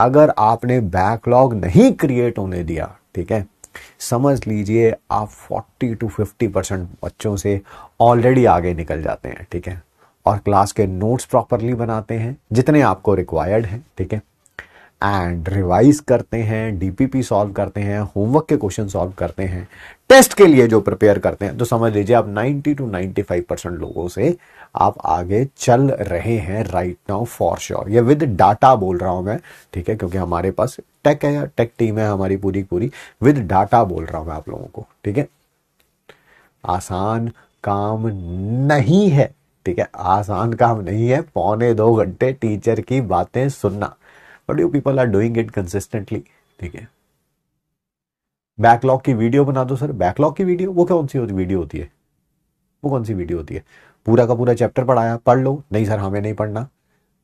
अगर आपने बैकलॉग नहीं क्रिएट होने दिया ठीक है समझ लीजिए आप 40 टू 50 परसेंट बच्चों से ऑलरेडी आगे निकल जाते हैं ठीक है और क्लास के नोट्स प्रॉपरली बनाते हैं जितने आपको रिक्वायर्ड हैं ठीक है एंड रिवाइज करते हैं डीपीपी सॉल्व करते हैं होमवर्क के क्वेश्चन सॉल्व करते हैं टेस्ट के लिए जो प्रिपेयर करते हैं तो समझ लीजिए आप 90 टू 95 परसेंट लोगों से आप आगे चल रहे हैं राइट नाउ फॉर श्योर ये विद डाटा बोल रहा हूं मैं ठीक है क्योंकि हमारे पास टेक है टेक टीम है हमारी पूरी पूरी विद डाटा बोल रहा हूं मैं आप लोगों को ठीक है आसान काम नहीं है ठीक है आसान काम नहीं है पौने दो घंटे टीचर की बातें सुनना but you people are doing it consistently ठीक है बैकलॉग की वीडियो बना दो सर बैकलॉग की वीडियो वो कौन सी वीडियो होती है वो कौन सी वीडियो होती है पूरा का पूरा चैप्टर पढ़ाया पढ़ लो नहीं सर हमें नहीं पढ़ना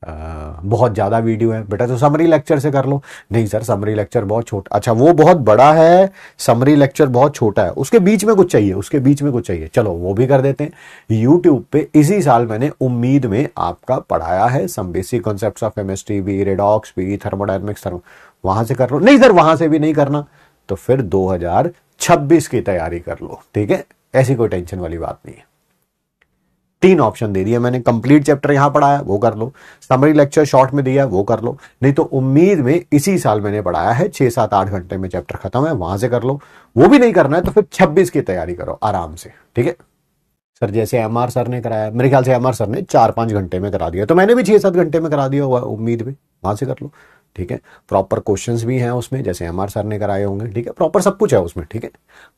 बहुत ज़्यादा वीडियो है बेटा तो समरी लेक्चर से कर लो नहीं सर समरी लेक्चर बहुत छोटा अच्छा वो बहुत बड़ा है समरी लेक्चर बहुत छोटा है उसके बीच में कुछ चाहिए उसके बीच में कुछ चाहिए चलो वो भी कर देते हैं यूट्यूब पे इसी साल मैंने उम्मीद में आपका पढ़ाया है some basic concept of chemistry भी रेडॉक्स भी थर्मोडाइनमिक्स थर्मो वहां से कर लो नहीं सर वहां से भी नहीं करना तो फिर 2026 की तैयारी कर लो ठीक है ऐसी कोई टेंशन वाली बात नहीं है तीन ऑप्शन दे दिया मैंने कंप्लीट चैप्टर यहां पढ़ाया वो कर लो समरी लेक्चर शॉर्ट में दिया वो कर लो नहीं तो उम्मीद में इसी साल मैंने पढ़ाया है छह सात आठ घंटे में चैप्टर खत्म है वहां से कर लो वो भी नहीं करना है तो फिर छब्बीस की तैयारी करो आराम से ठीक है सर जैसे एम सर ने कराया मेरे ख्याल से एम सर ने चार पांच घंटे में करा दिया तो मैंने भी छह सात घंटे में करा दिया हुआ उम्मीद में वहां से कर लो ठीक है प्रॉपर क्वेश्चन भी हैं उसमें जैसे एम सर ने कराए होंगे ठीक है प्रॉपर सब कुछ है उसमें ठीक है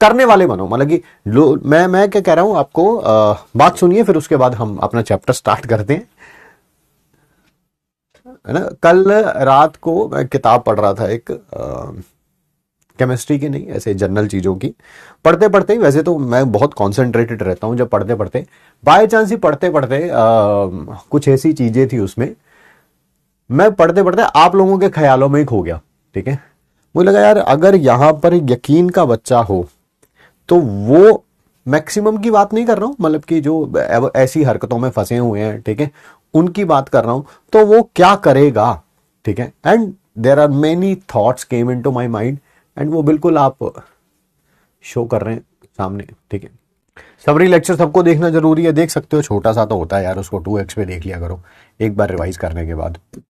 करने वाले बनो मतलब कि मैं मैं क्या कह रहा हूं आपको आ, बात सुनिए फिर उसके बाद हम अपना चैप्टर स्टार्ट करते हैं है ना कल रात को मैं किताब पढ़ रहा था एक केमिस्ट्री की नहीं ऐसे जनरल चीज़ों की पढ़ते पढ़ते वैसे तो मैं बहुत कॉन्सेंट्रेटेड रहता हूं जब पढ़ते पढ़ते बाय चांस ही पढ़ते पढ़ते आ, कुछ ऐसी चीज़ें थी उसमें मैं पढ़ते पढ़ते आप लोगों के ख्यालों में ही खो गया ठीक है मुझे लगा यार अगर यहां पर यकीन का बच्चा हो तो वो मैक्सिमम की बात नहीं कर रहा हूं मतलब कि जो ऐसी हरकतों में फंसे हुए हैं ठीक है उनकी बात कर रहा हूं तो वो क्या करेगा ठीक है and there are many thought came into my mind and वो बिल्कुल आप शो कर रहे हैं सामने ठीक है समरी लेक्चर सबको देखना जरूरी है देख सकते हो छोटा सा तो होता है यार उसको टू एक्स पे देख लिया करो एक बार रिवाइज करने के बाद